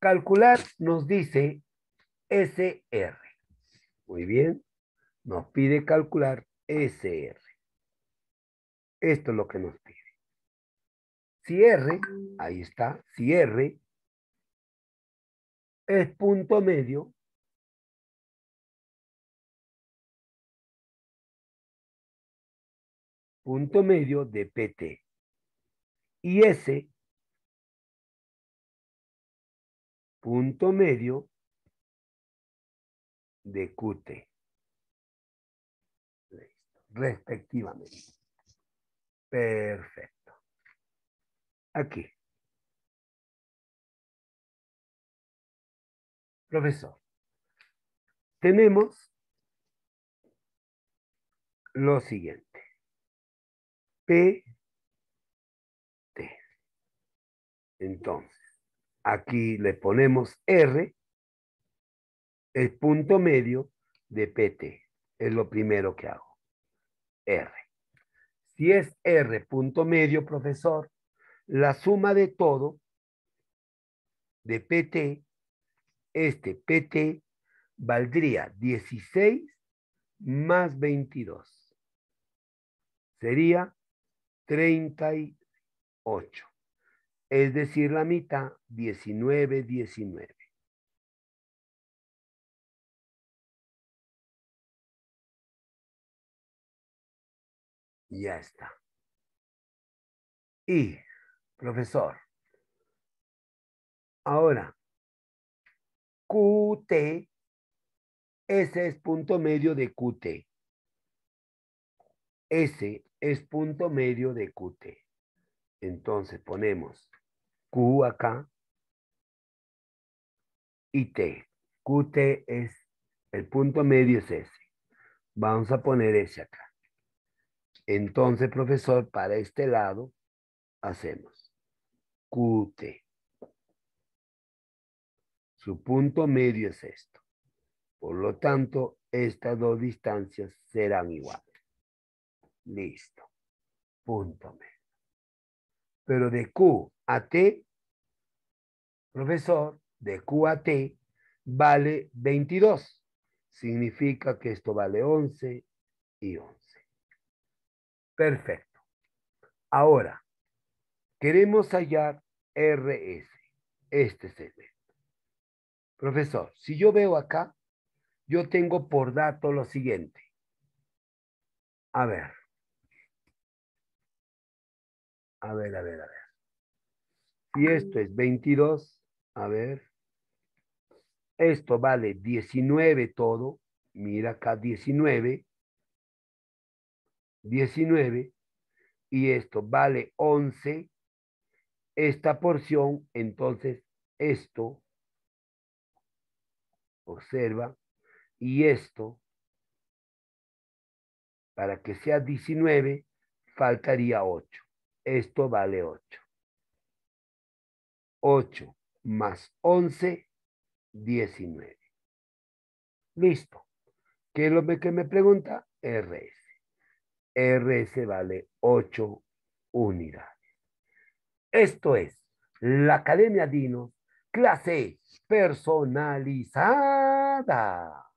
Calcular nos dice SR. Muy bien. Nos pide calcular SR. Esto es lo que nos pide. Si R, ahí está, si R es punto medio, punto medio de PT. Y S punto medio de QT. Respectivamente. Perfecto. Aquí. Profesor, tenemos lo siguiente. P, T. Entonces, Aquí le ponemos R, el punto medio de PT. Es lo primero que hago. R. Si es R punto medio, profesor, la suma de todo de PT, este PT valdría 16 más 22. Sería 38 es decir, la mitad, 19, 19. Ya está. Y, profesor, ahora, QT, ese es punto medio de QT. Ese es punto medio de QT. Entonces ponemos Q acá. Y T. QT es, el punto medio es ese. Vamos a poner ese acá. Entonces, profesor, para este lado hacemos QT. Su punto medio es esto. Por lo tanto, estas dos distancias serán iguales. Listo. Punto medio. Pero de Q a T profesor de Q T, vale 22. Significa que esto vale 11 y 11. Perfecto. Ahora, queremos hallar RS, este es segmento. Profesor, si yo veo acá, yo tengo por dato lo siguiente. A ver. A ver, a ver, a ver. Si esto es 22, a ver. Esto vale 19 todo. Mira acá 19. 19. Y esto vale 11. Esta porción, entonces, esto, observa, y esto, para que sea 19, faltaría 8. Esto vale 8. 8 más 11, 19. Listo. ¿Qué es lo que me pregunta? RS. RS vale 8 unidades. Esto es la Academia Dino, clase personalizada.